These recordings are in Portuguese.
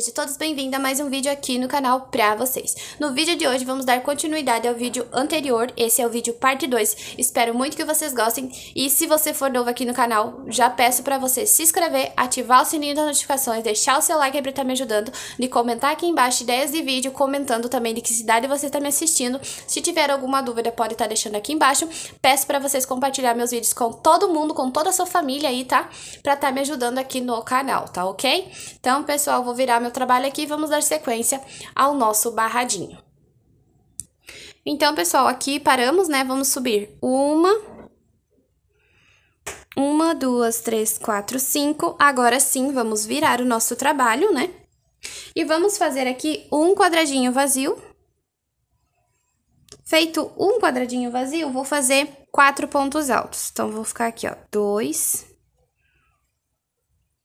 Seja todos bem-vindos a mais um vídeo aqui no canal pra vocês. No vídeo de hoje vamos dar continuidade ao vídeo anterior, esse é o vídeo parte 2. Espero muito que vocês gostem e se você for novo aqui no canal, já peço pra você se inscrever, ativar o sininho das notificações, deixar o seu like pra estar tá me ajudando, de comentar aqui embaixo ideias de vídeo, comentando também de que cidade você está me assistindo. Se tiver alguma dúvida pode estar tá deixando aqui embaixo. Peço pra vocês compartilhar meus vídeos com todo mundo, com toda a sua família aí, tá? Pra estar tá me ajudando aqui no canal, tá ok? Então pessoal, vou virar meu meu trabalho aqui, vamos dar sequência ao nosso barradinho. Então, pessoal, aqui paramos, né? Vamos subir uma, uma, duas, três, quatro, cinco. Agora sim, vamos virar o nosso trabalho, né? E vamos fazer aqui um quadradinho vazio. Feito um quadradinho vazio, vou fazer quatro pontos altos. Então, vou ficar aqui, ó, dois,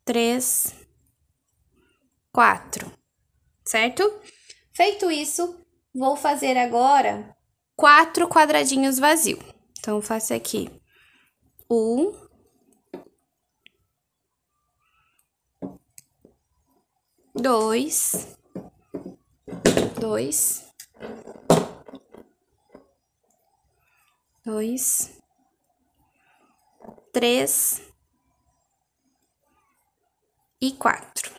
três, 4, certo? Feito isso, vou fazer agora quatro quadradinhos vazios. Então, faço aqui um, dois, dois, dois, três e quatro.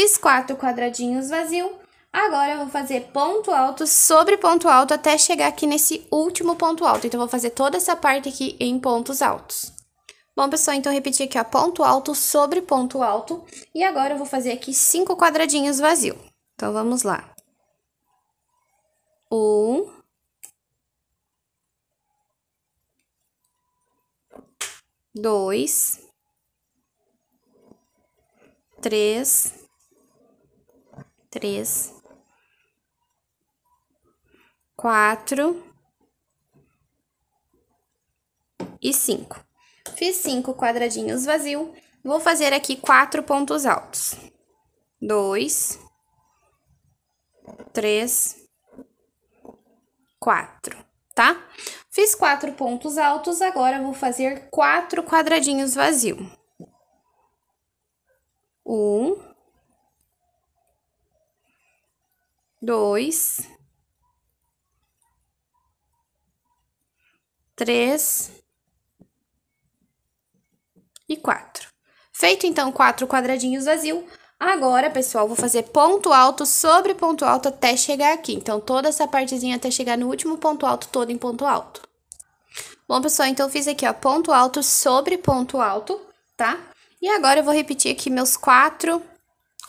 Fiz quatro quadradinhos vazio. Agora, eu vou fazer ponto alto sobre ponto alto até chegar aqui nesse último ponto alto. Então, eu vou fazer toda essa parte aqui em pontos altos. Bom, pessoal, então, repetir aqui, ó, ponto alto sobre ponto alto. E agora, eu vou fazer aqui cinco quadradinhos vazio. Então, vamos lá. Um. Dois. Três três, quatro e cinco. Fiz cinco quadradinhos vazio. Vou fazer aqui quatro pontos altos. Dois, três, quatro, tá? Fiz quatro pontos altos, agora vou fazer quatro quadradinhos vazio. Um, dois, três e quatro. Feito então quatro quadradinhos vazios, agora, pessoal, vou fazer ponto alto sobre ponto alto até chegar aqui. Então, toda essa partezinha até chegar no último ponto alto, todo em ponto alto. Bom, pessoal, então fiz aqui, ó, ponto alto sobre ponto alto, tá? E agora eu vou repetir aqui meus quatro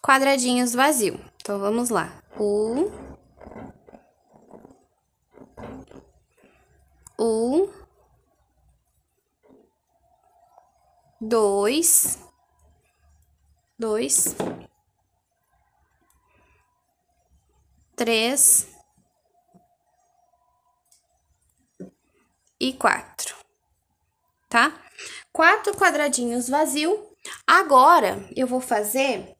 quadradinhos vazios. Então, vamos lá. U U dois dois três e quatro, tá? Quatro quadradinhos vazio. Agora eu vou fazer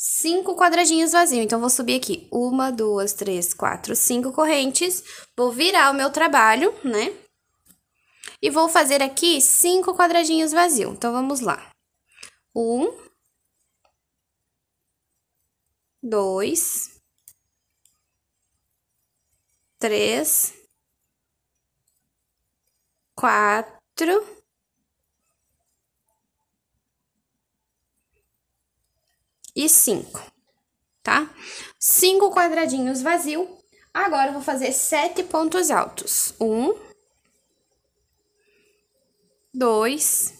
cinco quadradinhos vazios. Então, vou subir aqui uma, duas, três, quatro, cinco correntes. Vou virar o meu trabalho, né? E vou fazer aqui cinco quadradinhos vazios. Então, vamos lá. Um. Dois. Três. Quatro e 5, tá? 5 quadradinhos vazio. Agora, eu vou fazer sete pontos altos. Um, dois,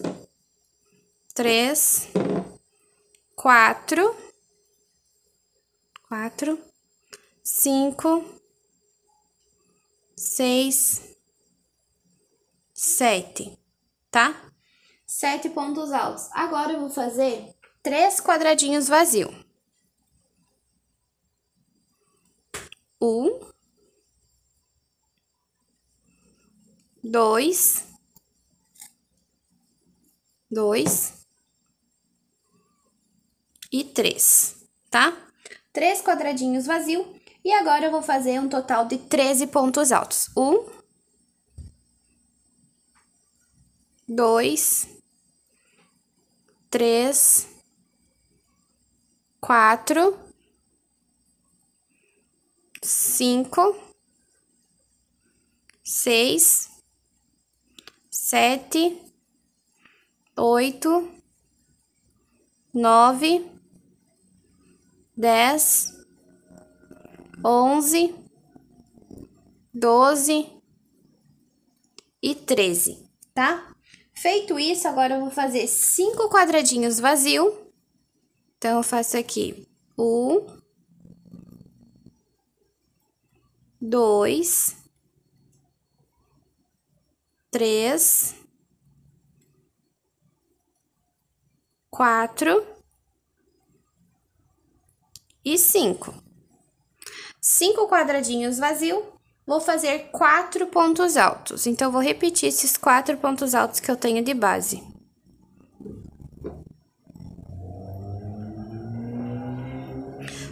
três, quatro, quatro, cinco, seis, sete, tá? Sete pontos altos. Agora, eu vou fazer três quadradinhos vazio, Um, dois, dois e três, tá? Três quadradinhos vazio E agora eu vou fazer um total de 13 pontos altos. Um, dois, três, quatro, cinco, seis, sete, oito, nove, dez, onze, doze e treze, tá? Feito isso, agora eu vou fazer cinco quadradinhos vazios então, eu faço aqui um, dois, três, quatro e cinco. Cinco quadradinhos vazio. vou fazer quatro pontos altos. Então, vou repetir esses quatro pontos altos que eu tenho de base.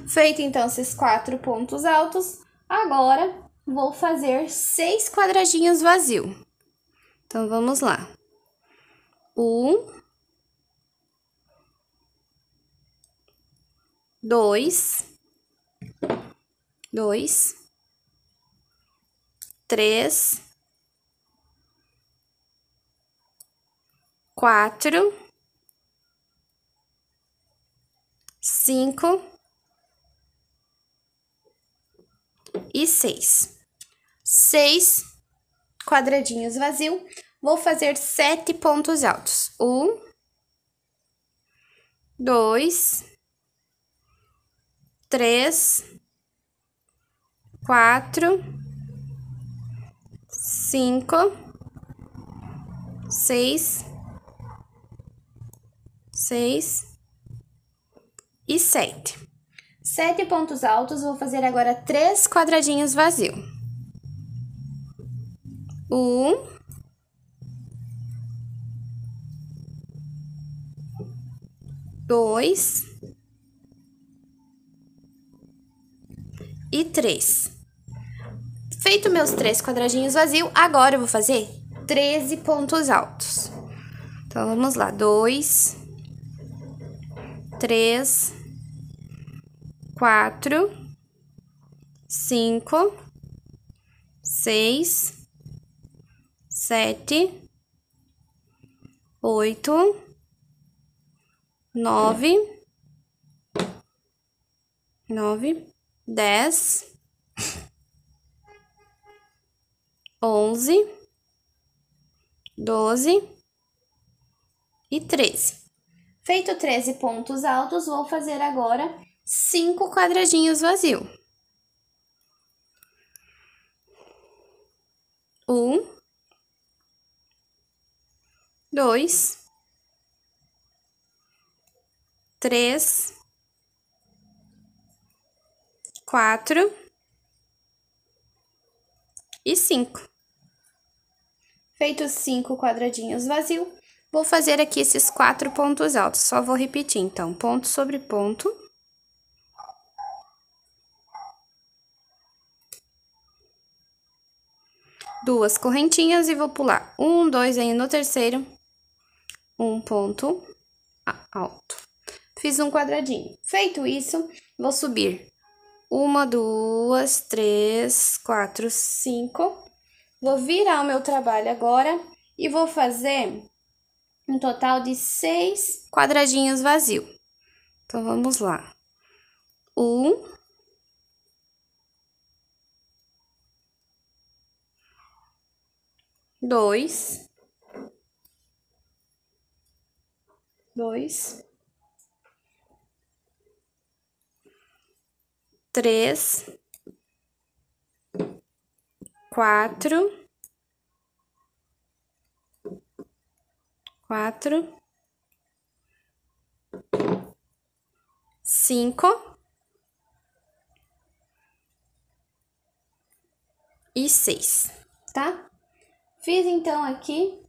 Feito então esses quatro pontos altos, agora vou fazer seis quadradinhos vazio. Então, vamos lá. Um. Dois. Dois. Três. Quatro. Cinco. e 6. 6 quadradinhos vazio. Vou fazer sete pontos altos. Um, dois, três, quatro, cinco, seis, seis e sete. Sete pontos altos, vou fazer agora três quadradinhos vazio. Um. Dois. E três. Feito meus três quadradinhos vazios, agora eu vou fazer 13 pontos altos. Então, vamos lá. Dois. Três quatro, cinco, seis, sete, oito, nove, nove, dez, onze, doze e treze. Feito 13 pontos altos, vou fazer agora cinco quadradinhos vazios. Um, dois, três, quatro e cinco. Feitos cinco quadradinhos vazios. vou fazer aqui esses quatro pontos altos. Só vou repetir, então, ponto sobre ponto. duas correntinhas e vou pular um, dois, aí no terceiro, um ponto alto. Fiz um quadradinho. Feito isso, vou subir uma, duas, três, quatro, cinco. Vou virar o meu trabalho agora e vou fazer um total de seis quadradinhos vazio. Então, vamos lá. Um, dois, dois, três, quatro, quatro, cinco e seis, tá? Fiz então aqui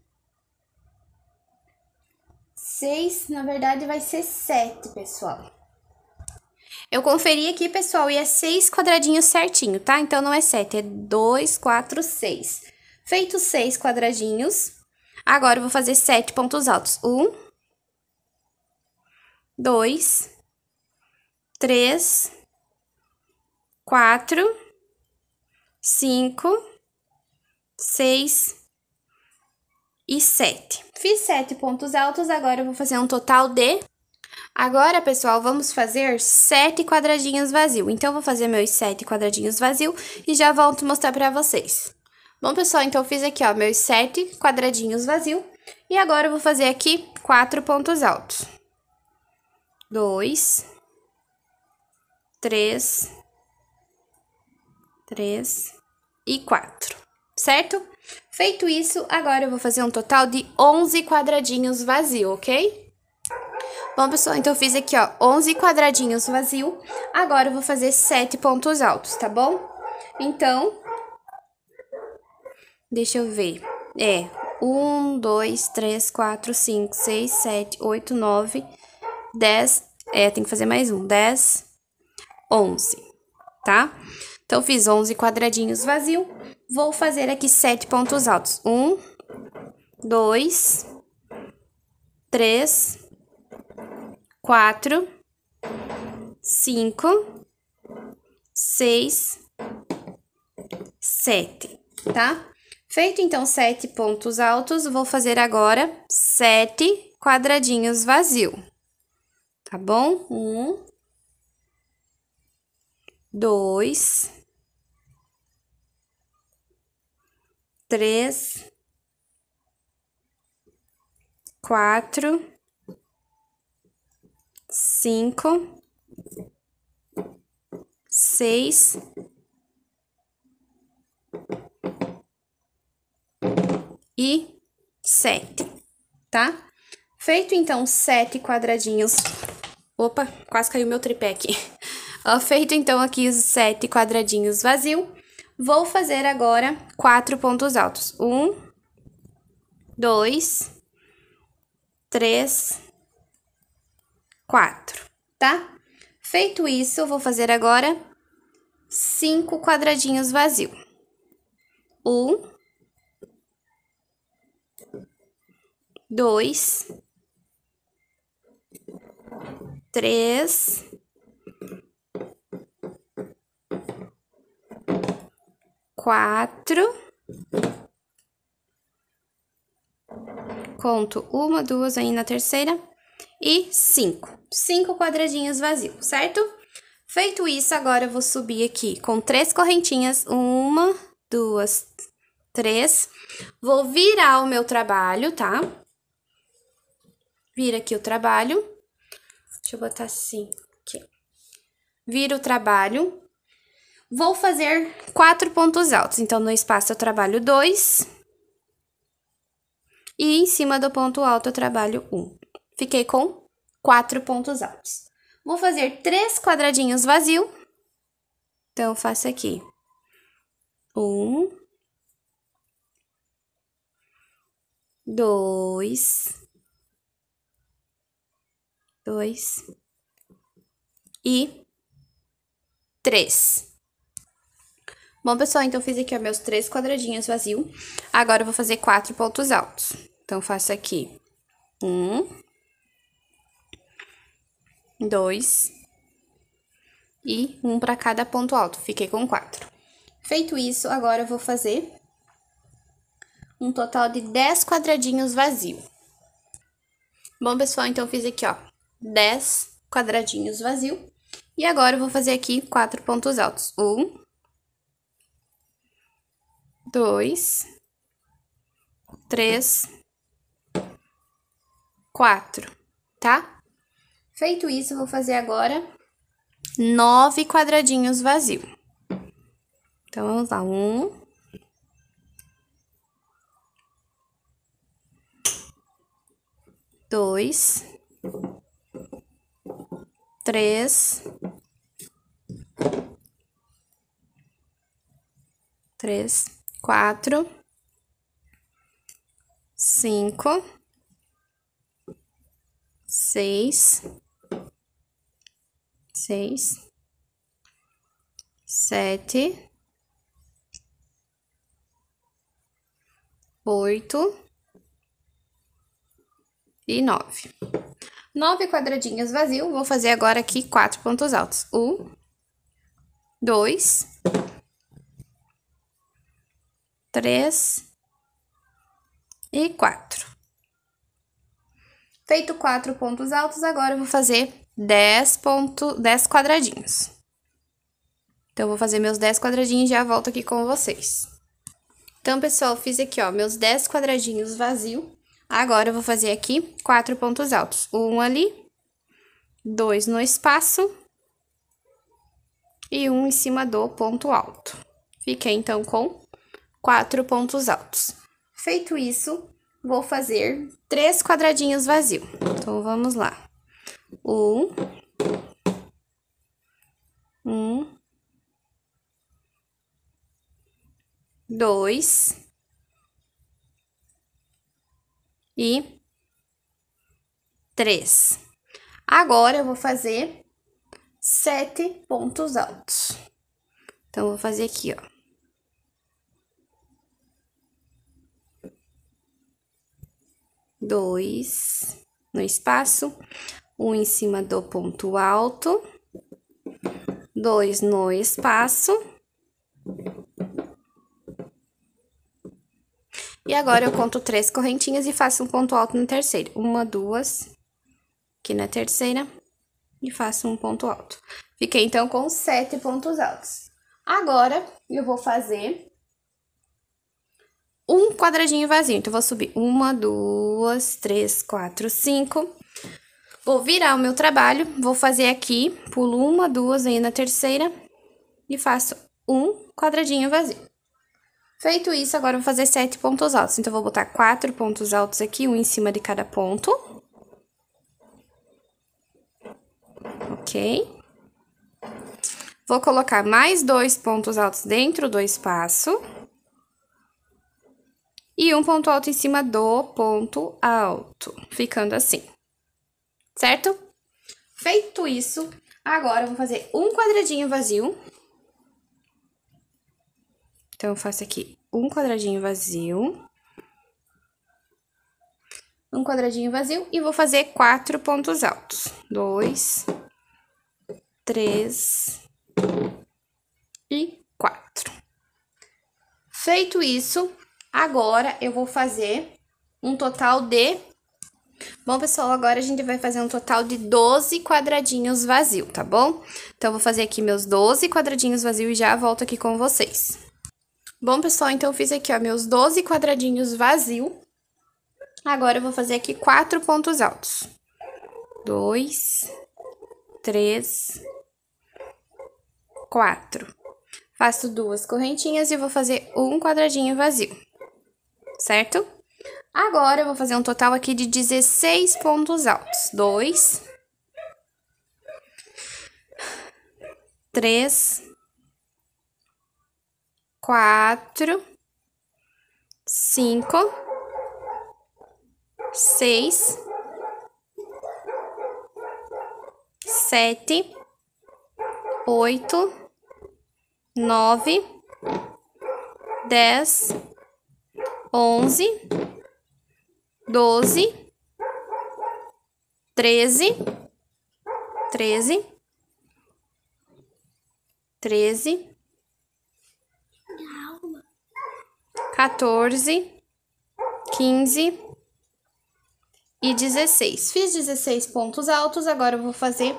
seis, na verdade vai ser sete, pessoal. Eu conferi aqui, pessoal, e é seis quadradinhos certinho, tá? Então, não é sete, é dois, quatro, seis. Feito seis quadradinhos, agora eu vou fazer sete pontos altos. Um, dois, três, quatro, cinco, seis, e 7. Fiz 7 pontos altos, agora eu vou fazer um total de... Agora, pessoal, vamos fazer 7 quadradinhos vazios. Então, eu vou fazer meus 7 quadradinhos vazios e já volto mostrar pra vocês. Bom, pessoal, então eu fiz aqui, ó, meus 7 quadradinhos vazios. E agora, eu vou fazer aqui 4 pontos altos. 2, 3, 3 e 4, certo? Feito isso, agora eu vou fazer um total de 11 quadradinhos vazio, ok? Bom, pessoal, então eu fiz aqui, ó, 11 quadradinhos vazio. Agora eu vou fazer 7 pontos altos, tá bom? Então, deixa eu ver. É, 1, 2, 3, 4, 5, 6, 7, 8, 9, 10. É, tem que fazer mais um. 10, 11, tá? Então, eu fiz 11 quadradinhos vazio. Vou fazer aqui sete pontos altos. Um, dois, três, quatro, cinco, seis, sete, tá? Feito, então, sete pontos altos, vou fazer agora sete quadradinhos vazio, tá bom? Um, dois, três, quatro, cinco, seis, e sete, tá? Feito então sete quadradinhos. Opa, quase caiu meu tripé aqui. Feito então aqui os sete quadradinhos vazio Vou fazer agora quatro pontos altos. Um, dois, três, quatro, tá? Feito isso, vou fazer agora cinco quadradinhos vazios. Um, dois, três, quatro. Conto uma, duas aí na terceira. E cinco. Cinco quadradinhos vazios, certo? Feito isso, agora eu vou subir aqui com três correntinhas. Uma, duas, três. Vou virar o meu trabalho, tá? Vira aqui o trabalho. Deixa eu botar assim. Vira o trabalho. Vou fazer quatro pontos altos. Então, no espaço eu trabalho dois. E em cima do ponto alto eu trabalho um. Fiquei com quatro pontos altos. Vou fazer três quadradinhos vazio. Então, eu faço aqui. Um. Dois. Dois. E três. Bom, pessoal, então fiz aqui os meus três quadradinhos vazio. Agora, eu vou fazer quatro pontos altos. Então, faço aqui um, dois e um para cada ponto alto. Fiquei com quatro. Feito isso, agora eu vou fazer um total de dez quadradinhos vazio. Bom, pessoal, então fiz aqui, ó, dez quadradinhos vazio. E agora eu vou fazer aqui quatro pontos altos. Um, dois, três, quatro, tá? Feito isso, vou fazer agora nove quadradinhos vazios. Então, vamos lá. Um, dois, três, três, quatro, cinco, seis, seis, sete, oito e nove. Nove quadradinhos vazio, vou fazer agora aqui quatro pontos altos. Um, dois, 3 e 4. Feito 4 pontos altos, agora eu vou fazer dez ponto, 10 quadradinhos. Então, eu vou fazer meus 10 quadradinhos e já volto aqui com vocês. Então, pessoal, fiz aqui, ó, meus 10 quadradinhos vazio. Agora, eu vou fazer aqui 4 pontos altos. Um ali, dois no espaço e um em cima do ponto alto. Fiquei, então, com quatro pontos altos. Feito isso, vou fazer três quadradinhos vazios. Então, vamos lá. Um. Um. Dois. E três. Agora, eu vou fazer sete pontos altos. Então, vou fazer aqui, ó. dois no espaço, um em cima do ponto alto, dois no espaço. E agora eu conto três correntinhas e faço um ponto alto no terceiro, Uma, duas, aqui na terceira, e faço um ponto alto. Fiquei então com sete pontos altos. Agora eu vou fazer um quadradinho vazio. Então, eu vou subir uma, duas, três, quatro, cinco. Vou virar o meu trabalho, vou fazer aqui, pulo uma, duas, aí na terceira e faço um quadradinho vazio. Feito isso, agora eu vou fazer sete pontos altos. Então, eu vou botar quatro pontos altos aqui, um em cima de cada ponto. Ok. Vou colocar mais dois pontos altos dentro do espaço e um ponto alto em cima do ponto alto, ficando assim, certo? Feito isso, agora eu vou fazer um quadradinho vazio. Então, eu faço aqui um quadradinho vazio. Um quadradinho vazio e vou fazer quatro pontos altos. Dois, três e quatro. Feito isso, Agora eu vou fazer um total de Bom, pessoal, agora a gente vai fazer um total de 12 quadradinhos vazio, tá bom? Então, vou fazer aqui meus 12 quadradinhos vazio e já volto aqui com vocês. Bom, pessoal, então, eu fiz aqui, ó, meus 12 quadradinhos vazio. Agora, eu vou fazer aqui quatro pontos altos. Dois, três, quatro. Faço duas correntinhas e vou fazer um quadradinho vazio certo? Agora eu vou fazer um total aqui de 16 pontos altos. 2, 3, 4, 5, 6, 7, 8, 9, 10, onze, doze, treze, treze, treze, 14, quinze e dezesseis. Fiz dezesseis pontos altos, agora eu vou fazer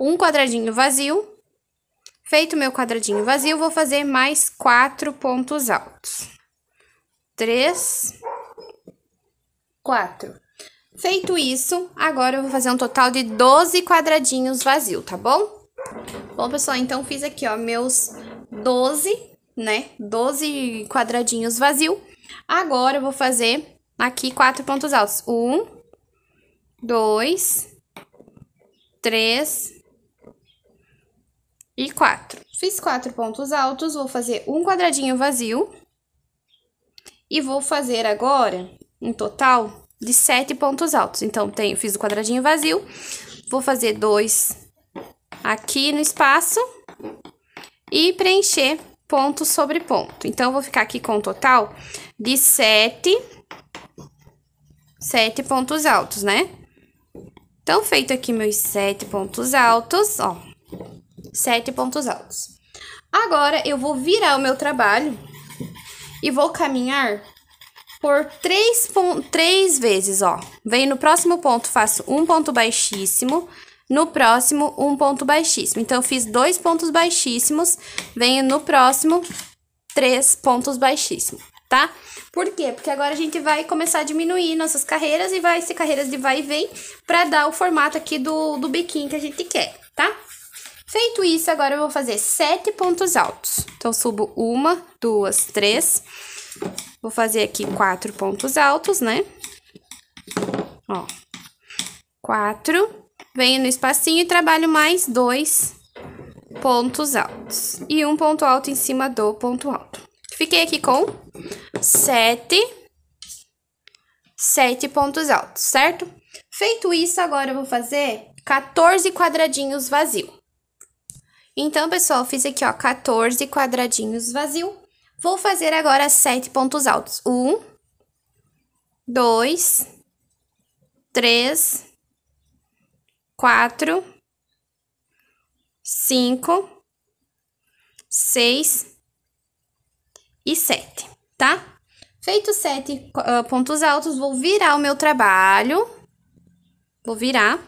um quadradinho vazio. Feito meu quadradinho vazio, vou fazer mais quatro pontos altos três, quatro. Feito isso, agora eu vou fazer um total de 12 quadradinhos vazio, tá bom? Bom, pessoal, então fiz aqui, ó, meus 12, né? 12 quadradinhos vazio. Agora eu vou fazer aqui quatro pontos altos. Um, dois, três e quatro. Fiz quatro pontos altos, vou fazer um quadradinho vazio. E vou fazer agora um total de sete pontos altos. Então, tenho, fiz o quadradinho vazio, vou fazer dois aqui no espaço e preencher ponto sobre ponto. Então, vou ficar aqui com um total de sete, sete pontos altos, né? Então, feito aqui meus sete pontos altos, ó, sete pontos altos. Agora, eu vou virar o meu trabalho e vou caminhar por três, três vezes, ó. venho no próximo ponto, faço um ponto baixíssimo, no próximo, um ponto baixíssimo. Então, eu fiz dois pontos baixíssimos, venho no próximo, três pontos baixíssimos, tá? Por quê? Porque agora a gente vai começar a diminuir nossas carreiras e vai ser carreiras de vai e vem para dar o formato aqui do, do biquinho que a gente quer, tá? Feito isso, agora eu vou fazer sete pontos altos. Então, subo uma, duas, três. Vou fazer aqui quatro pontos altos, né? Ó. Quatro. Venho no espacinho e trabalho mais dois pontos altos. E um ponto alto em cima do ponto alto. Fiquei aqui com sete, sete pontos altos, certo? Feito isso, agora eu vou fazer 14 quadradinhos vazio. Então, pessoal, fiz aqui, ó, 14 quadradinhos vazio. Vou fazer agora sete pontos altos. Um, dois, três, quatro, cinco, seis e sete, tá? Feito sete uh, pontos altos, vou virar o meu trabalho. Vou virar.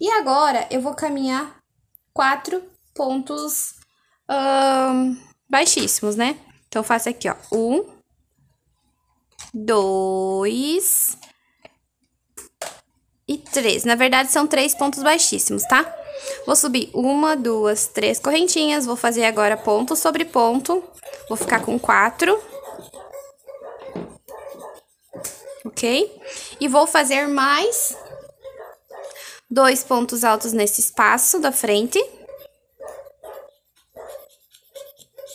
E agora, eu vou caminhar quatro pontos um, baixíssimos, né? Então, faço aqui, ó. Um, dois e três. Na verdade, são três pontos baixíssimos, tá? Vou subir uma, duas, três correntinhas. Vou fazer agora ponto sobre ponto. Vou ficar com quatro. Ok? E vou fazer mais dois pontos altos nesse espaço da frente.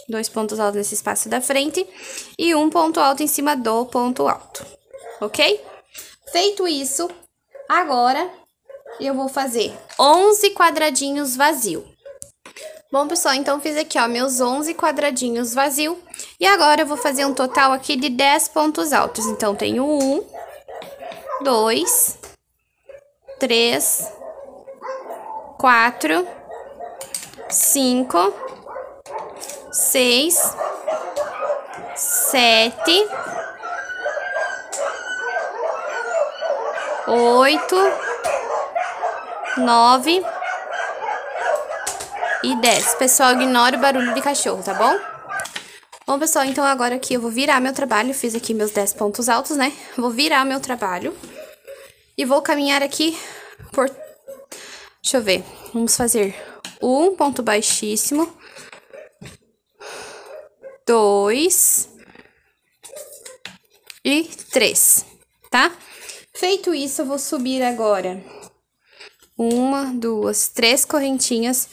dois pontos altos nesse espaço da frente e um ponto alto em cima do ponto alto, ok? Feito isso, agora eu vou fazer 11 quadradinhos vazio. Bom, pessoal, então fiz aqui, ó, meus 11 quadradinhos vazio. E agora eu vou fazer um total aqui de 10 pontos altos. Então, tenho um, dois, três, quatro, cinco seis, sete, oito, nove e dez. Pessoal, ignore o barulho de cachorro, tá bom? Bom, pessoal, então agora aqui eu vou virar meu trabalho. Fiz aqui meus dez pontos altos, né? Vou virar meu trabalho. E vou caminhar aqui por... Deixa eu ver. Vamos fazer um ponto baixíssimo dois e três, tá? Feito isso, eu vou subir agora uma, duas, três correntinhas.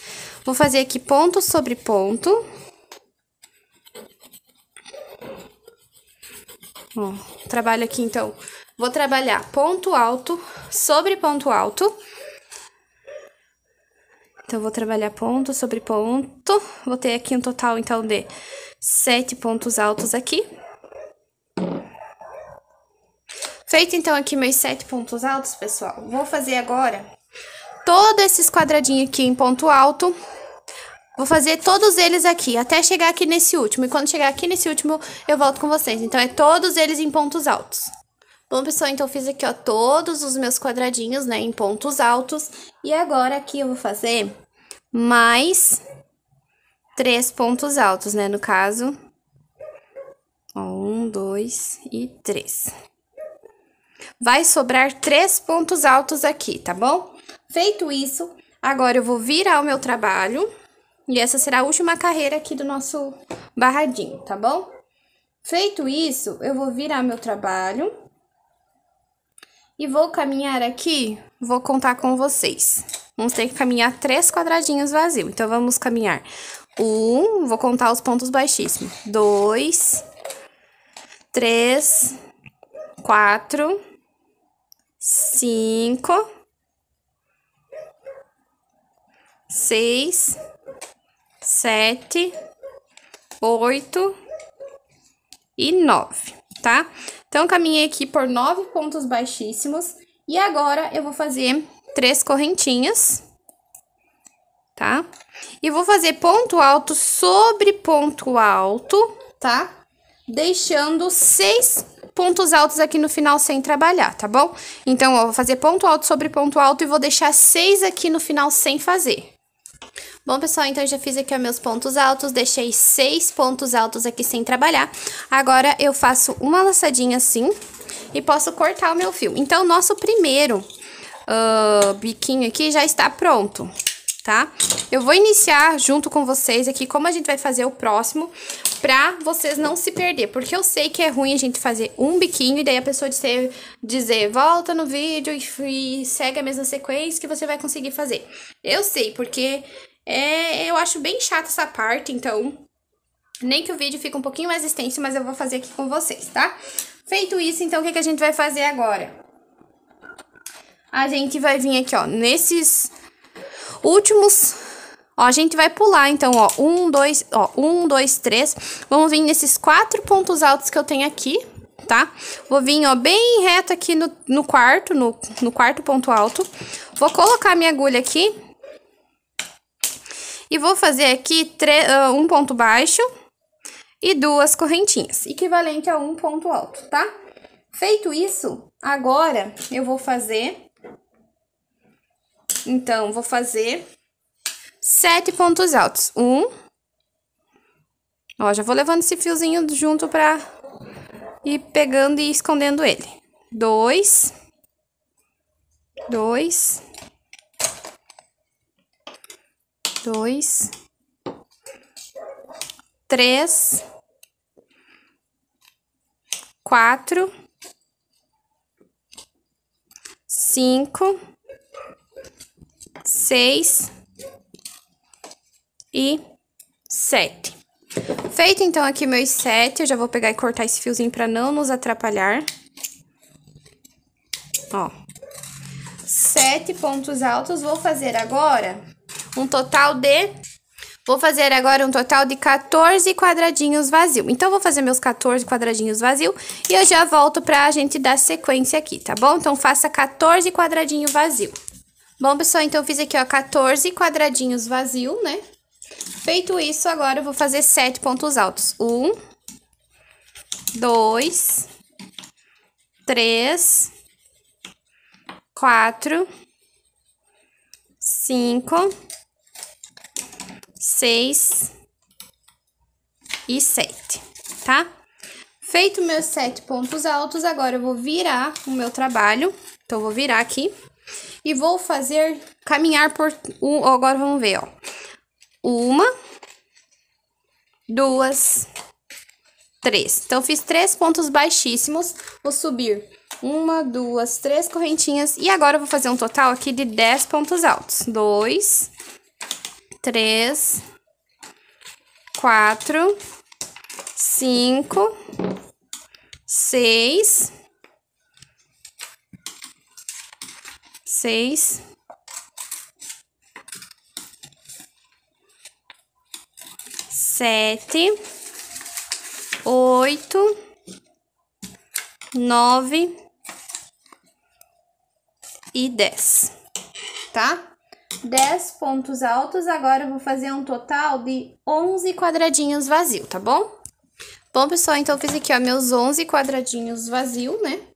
Vou fazer aqui ponto sobre ponto. Ó, trabalho aqui, então, vou trabalhar ponto alto sobre ponto alto. Então, vou trabalhar ponto sobre ponto. Vou ter aqui um total, então, de sete pontos altos aqui. Feito então aqui meus sete pontos altos, pessoal, vou fazer agora todos esses quadradinhos aqui em ponto alto. Vou fazer todos eles aqui, até chegar aqui nesse último. E quando chegar aqui nesse último, eu volto com vocês. Então, é todos eles em pontos altos. Bom, pessoal, então fiz aqui, ó, todos os meus quadradinhos, né, em pontos altos. E agora aqui eu vou fazer mais três pontos altos, né? No caso, um, dois e três. Vai sobrar três pontos altos aqui, tá bom? Feito isso, agora eu vou virar o meu trabalho e essa será a última carreira aqui do nosso barradinho, tá bom? Feito isso, eu vou virar meu trabalho e vou caminhar aqui, vou contar com vocês. Vamos ter que caminhar três quadradinhos vazios, então vamos caminhar um, vou contar os pontos baixíssimos. Dois, três, quatro, cinco, seis, sete, oito e nove, tá? Então, caminhei aqui por nove pontos baixíssimos. E agora, eu vou fazer três correntinhas tá? E vou fazer ponto alto sobre ponto alto, tá? Deixando seis pontos altos aqui no final sem trabalhar, tá bom? Então, eu vou fazer ponto alto sobre ponto alto e vou deixar seis aqui no final sem fazer. Bom, pessoal, então eu já fiz aqui os meus pontos altos, deixei seis pontos altos aqui sem trabalhar. Agora, eu faço uma laçadinha assim e posso cortar o meu fio. Então, nosso primeiro uh, biquinho aqui já está pronto tá? Eu vou iniciar junto com vocês aqui como a gente vai fazer o próximo pra vocês não se perder, porque eu sei que é ruim a gente fazer um biquinho e daí a pessoa dizer, dizer volta no vídeo e, e segue a mesma sequência que você vai conseguir fazer. Eu sei, porque é, eu acho bem chata essa parte, então nem que o vídeo fique um pouquinho mais extenso, mas eu vou fazer aqui com vocês, tá? Feito isso, então o que, que a gente vai fazer agora? A gente vai vir aqui, ó, nesses últimos... Ó, a gente vai pular, então, ó, um, dois, ó, um, dois, três. Vamos vir nesses quatro pontos altos que eu tenho aqui, tá? Vou vir, ó, bem reto aqui no, no quarto, no, no quarto ponto alto. Vou colocar minha agulha aqui. E vou fazer aqui uh, um ponto baixo e duas correntinhas, equivalente a um ponto alto, tá? Feito isso, agora eu vou fazer então, vou fazer sete pontos altos. Um. Ó, já vou levando esse fiozinho junto pra ir pegando e escondendo ele. Dois. Dois. Dois. Três. Quatro. Cinco 6 e 7. Feito, então, aqui meus 7, eu já vou pegar e cortar esse fiozinho para não nos atrapalhar. Ó. Sete pontos altos, vou fazer agora um total de... Vou fazer agora um total de 14 quadradinhos vazios. Então, vou fazer meus 14 quadradinhos vazios e eu já volto pra gente dar sequência aqui, tá bom? Então, faça 14 quadradinhos vazios. Bom, pessoal, então eu fiz aqui, ó, 14 quadradinhos vazio, né? Feito isso, agora eu vou fazer sete pontos altos. Um, dois, três, quatro, cinco, seis e sete, tá? Feito meus sete pontos altos, agora eu vou virar o meu trabalho. Então, eu vou virar aqui e vou fazer caminhar por um, agora vamos ver, ó. Uma, duas, três. Então, fiz três pontos baixíssimos, vou subir uma, duas, três correntinhas e agora eu vou fazer um total aqui de dez pontos altos. Dois, três, quatro, cinco, seis seis. Sete, oito, nove e dez, tá? Dez pontos altos, agora eu vou fazer um total de onze quadradinhos vazio, tá bom? Bom, pessoal, então eu fiz aqui, ó, meus 11 quadradinhos vazio, né?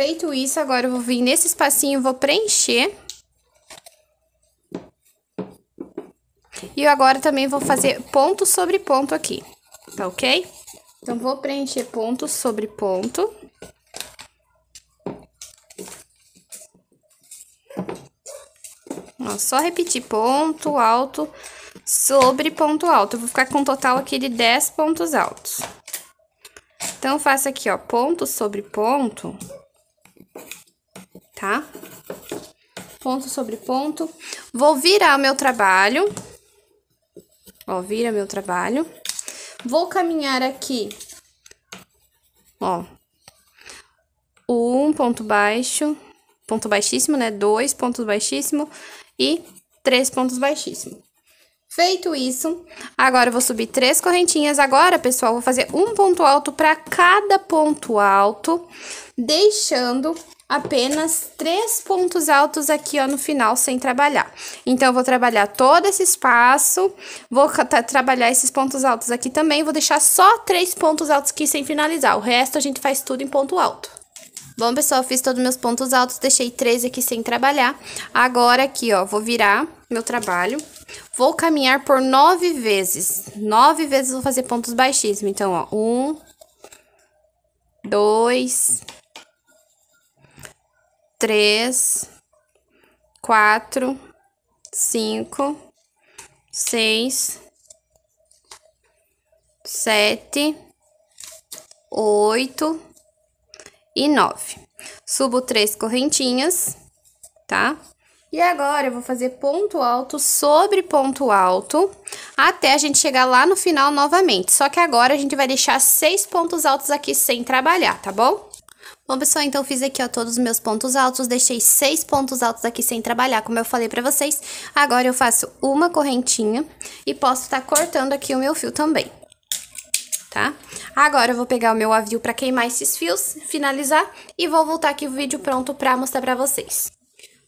Feito isso, agora eu vou vir nesse espacinho, vou preencher. E agora também vou fazer ponto sobre ponto aqui, tá ok? Então, vou preencher ponto sobre ponto. Ó, só repetir ponto alto sobre ponto alto. Eu vou ficar com um total aqui de 10 pontos altos. Então, faço aqui, ó, ponto sobre ponto tá? Ponto sobre ponto. Vou virar meu trabalho. Ó, vira meu trabalho. Vou caminhar aqui, ó, um ponto baixo, ponto baixíssimo, né? Dois pontos baixíssimo e três pontos baixíssimo. Feito isso, agora eu vou subir três correntinhas. Agora, pessoal, vou fazer um ponto alto para cada ponto alto, deixando apenas três pontos altos aqui, ó, no final, sem trabalhar. Então, eu vou trabalhar todo esse espaço, vou trabalhar esses pontos altos aqui também, vou deixar só três pontos altos aqui sem finalizar, o resto a gente faz tudo em ponto alto. Bom, pessoal, fiz todos meus pontos altos, deixei três aqui sem trabalhar. Agora aqui, ó, vou virar meu trabalho. Vou caminhar por nove vezes. Nove vezes vou fazer pontos baixíssimos. Então, ó, um, dois, três, quatro, cinco, seis, sete, oito e nove. Subo três correntinhas, tá? E agora, eu vou fazer ponto alto sobre ponto alto, até a gente chegar lá no final novamente. Só que agora, a gente vai deixar seis pontos altos aqui sem trabalhar, tá bom? Bom, pessoal, então fiz aqui, ó, todos os meus pontos altos, deixei seis pontos altos aqui sem trabalhar, como eu falei pra vocês. Agora eu faço uma correntinha e posso estar tá cortando aqui o meu fio também, tá? Agora eu vou pegar o meu avio pra queimar esses fios, finalizar, e vou voltar aqui o vídeo pronto pra mostrar pra vocês.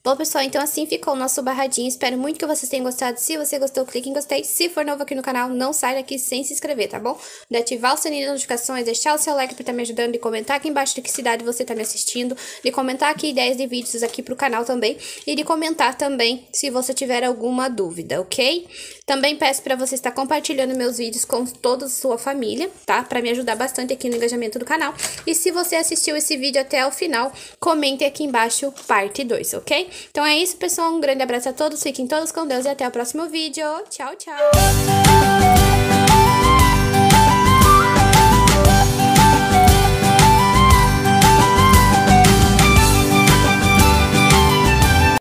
Bom, pessoal, então assim ficou o nosso barradinho. Espero muito que vocês tenham gostado. Se você gostou, clique em gostei. Se for novo aqui no canal, não saia daqui sem se inscrever, tá bom? De ativar o sininho das notificações, deixar o seu like pra estar tá me ajudando, de comentar aqui embaixo de que cidade você está me assistindo, de comentar aqui ideias de vídeos aqui pro canal também e de comentar também se você tiver alguma dúvida, ok? Também peço para você estar compartilhando meus vídeos com toda a sua família, tá? Para me ajudar bastante aqui no engajamento do canal. E se você assistiu esse vídeo até o final, comente aqui embaixo parte 2, ok? Então é isso, pessoal. Um grande abraço a todos. Fiquem todos com Deus e até o próximo vídeo. Tchau, tchau.